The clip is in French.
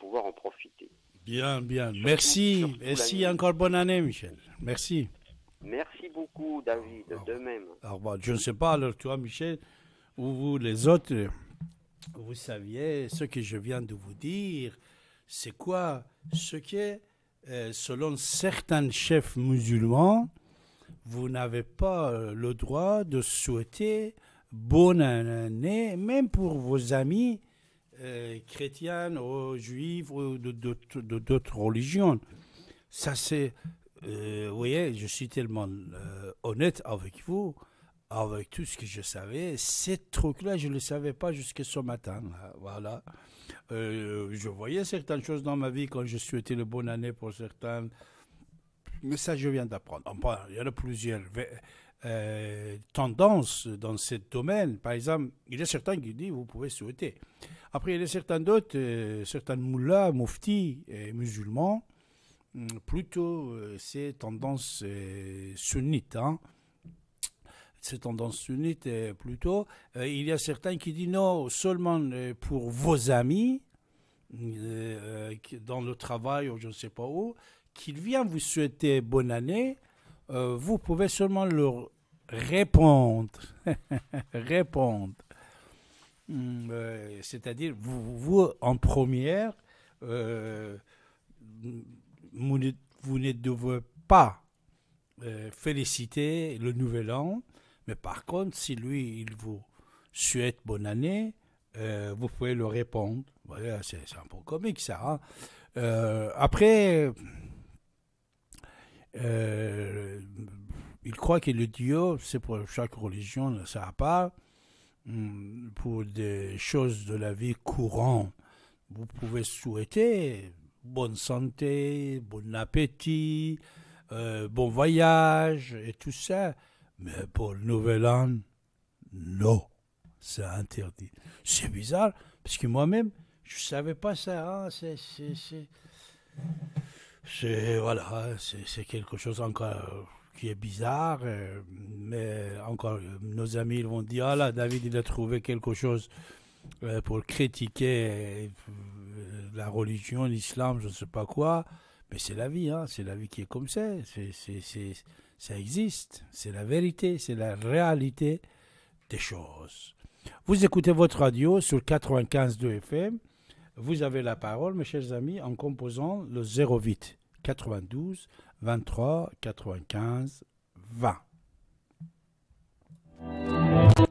pouvoir en profiter. Bien, bien. merci. Et merci encore bonne année, Michel. Merci. Merci beaucoup, David. de même. Alors, je ne sais pas, alors toi, Michel, ou vous les autres, vous saviez ce que je viens de vous dire. C'est quoi ce qui est, euh, selon certains chefs musulmans, vous n'avez pas euh, le droit de souhaiter bonne année, même pour vos amis euh, chrétienne ou juive ou de, d'autres religions. Ça, c'est. Euh, vous voyez, je suis tellement euh, honnête avec vous, avec tout ce que je savais. Ces trucs-là, je ne le savais pas jusqu'à ce matin. Voilà. je voyais certaines choses dans ma vie quand je souhaitais une bonne année pour certains. Mais ça, je viens d'apprendre. il y en a plusieurs. Euh, tendance dans ce domaine. Par exemple, il y a certains qui disent vous pouvez souhaiter. Après, il y a certains d'autres, euh, certains moulas, mouftis euh, musulmans, hum, plutôt hein. ces tendances sunnites. Ces tendances sunnites, plutôt. il y a certains qui disent non, seulement pour vos amis, dans le travail ou je ne sais pas où, qu'ils viennent vous souhaiter bonne année euh, vous pouvez seulement leur répondre. répondre. Hmm, euh, c'est-à-dire, vous, vous, en première, euh, vous, ne, devez pas féliciter le nouvel an, mais par contre, si lui, il vous souhaite bonne année, vous pouvez le répondre. Voilà, c'est un peu comique ça. Hein. après, euh, il croit que le Dieu, c'est pour chaque religion, ça n'a pas, hmm, pour des choses de la vie courante. Vous pouvez souhaiter bonne santé, bon appétit, euh, bon voyage et tout ça, mais pour le Nouvel An, non, c'est interdit. C'est bizarre, parce que moi-même, je ne savais pas ça. Hein, c'est... C'est voilà, c'est quelque chose encore euh, qui est bizarre, euh, mais encore euh, nos amis ils vont dire ah là David il a trouvé quelque chose pour critiquer la religion, l'islam, je ne sais pas quoi, mais c'est la vie, hein, c'est la vie qui est comme ça, ça existe, c'est la vérité, c'est la réalité des choses. Vous écoutez votre radio sur 95.2 FM. Vous avez la parole, mes chers amis, en composant le 08 92 23 95 20.